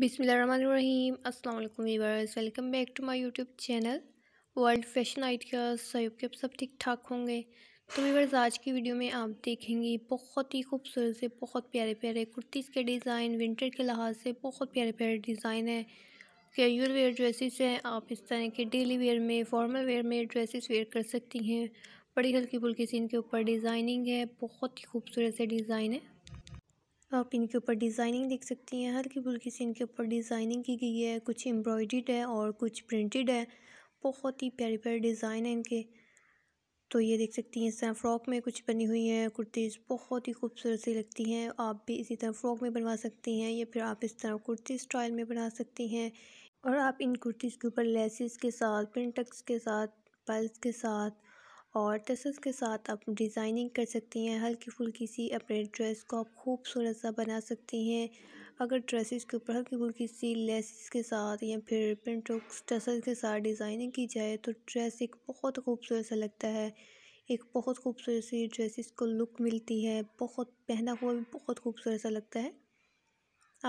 बिसमीम अल्लाम viewers welcome back to my YouTube channel world fashion ideas सहयोग के सब ठीक ठाक होंगे तो वीवर्स आज की वीडियो में आप देखेंगे बहुत ही खूबसूरत से बहुत प्यारे प्यारे कुर्तीज़ के डिज़ाइन विंटर के लिहाज से बहुत प्यारे प्यारे डिज़ाइन है कैजुअल वेयर ड्रेसेस हैं आप इस तरह के डेली वेयर में फॉर्मल वेयर में ड्रेसेस वेयर कर सकती हैं बड़ी हल्की फुल्की सीन के ऊपर डिज़ाइनिंग है बहुत ही खूबसूरत से डिज़ाइन है आप इनके ऊपर डिज़ाइनिंग देख सकती हैं हल्की फुल्की सी इनके ऊपर डिज़ाइनिंग की गई है कुछ एम्ब्रॉयड है और कुछ प्रिंटेड है बहुत ही प्यारे प्यारे डिज़ाइन है इनके तो ये देख सकती हैं इस तरह फ़्रॉक में कुछ बनी हुई हैं कुर्तीज़ बहुत ही खूबसूरत सी लगती हैं आप भी इसी तरह फ़्रॉक में बनवा सकती हैं या फिर आप इस तरह कुर्ती स्टाइल में बना सकती हैं और आप इन कुर्तीज़ के ऊपर लेसिस के साथ प्रिंटक्स के साथ पल्स के साथ और टसल्स के साथ आप डिज़ाइनिंग कर सकती हैं हल्की फुल्की सी अपने ड्रेस को आप खूबसूरत सा बना सकती हैं अगर ड्रेसेस के ऊपर हल्की फुल्की सी लेसिस के साथ या फिर प्रिंटोक्स टसल्स के साथ डिज़ाइनिंग की जाए तो ड्रेस एक बहुत खूबसूरत सा लगता है एक बहुत खूबसूरत सी ड्रेसिस को लुक मिलती है बहुत पहना हुआ भी बहुत खूबसूरत सा लगता है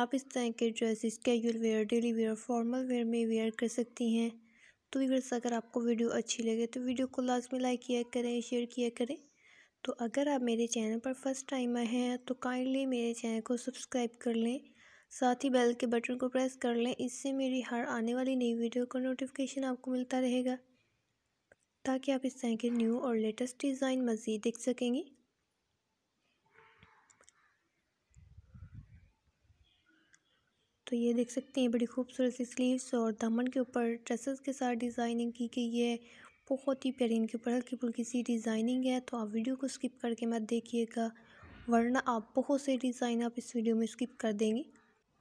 आप इस तरह के dresses casual wear daily wear formal wear में वेयर कर सकती हैं तो वीवर्स अगर आपको वीडियो अच्छी लगे तो वीडियो को लाजमी लाइक किया करें शेयर किया करें तो अगर आप मेरे चैनल पर फर्स्ट टाइम आए हैं तो काइंडली मेरे चैनल को सब्सक्राइब कर लें साथ ही बेल के बटन को प्रेस कर लें इससे मेरी हर आने वाली नई वीडियो का नोटिफिकेशन आपको मिलता रहेगा ताकि आप इस तरह के न्यू और लेटेस्ट डिज़ाइन मज़ीद देख सकेंगी तो ये देख सकते हैं बड़ी खूबसूरत सी स्लीव्स और दामन के ऊपर ड्रेसेस के साथ डिज़ाइनिंग की गई है बहुत ही प्यारी इनके ऊपर हल्की फुल्की सी डिज़ाइनिंग है तो आप वीडियो को स्किप करके मत देखिएगा वरना आप बहुत से डिज़ाइन आप इस वीडियो में स्किप कर देंगे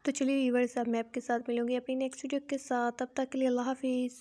तो चलिए वीवर्स अब मैं आपके साथ मिलूंगी अपनी नेक्स्ट वीडियो के साथ तब तक के लिए अल्लाह हाफिज़